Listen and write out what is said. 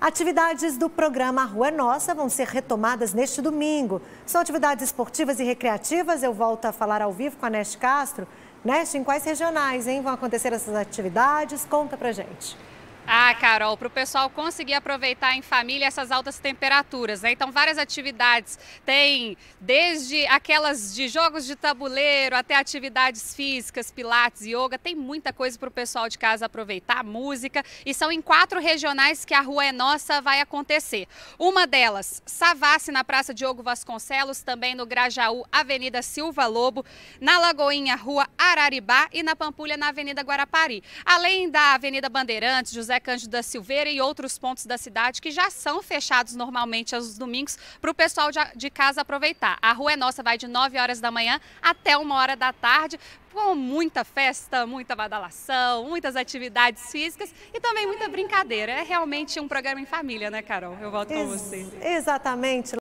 Atividades do programa Rua Nossa vão ser retomadas neste domingo. São atividades esportivas e recreativas. Eu volto a falar ao vivo com a Neste Castro. Neste, em quais regionais hein, vão acontecer essas atividades? Conta pra gente. Ah, Carol, para o pessoal conseguir aproveitar em família essas altas temperaturas, né? Então, várias atividades tem, desde aquelas de jogos de tabuleiro até atividades físicas, pilates, yoga, tem muita coisa para o pessoal de casa aproveitar, música, e são em quatro regionais que a Rua é Nossa vai acontecer. Uma delas, Savassi, na Praça Diogo Vasconcelos, também no Grajaú, Avenida Silva Lobo, na Lagoinha, Rua Araribá e na Pampulha, na Avenida Guarapari. Além da Avenida Bandeirantes, José Cândido da Silveira e outros pontos da cidade que já são fechados normalmente aos domingos para o pessoal de casa aproveitar. A Rua é Nossa vai de 9 horas da manhã até 1 hora da tarde com muita festa, muita badalação, muitas atividades físicas e também muita brincadeira. É realmente um programa em família, né, Carol? Eu volto Ex com você. Exatamente.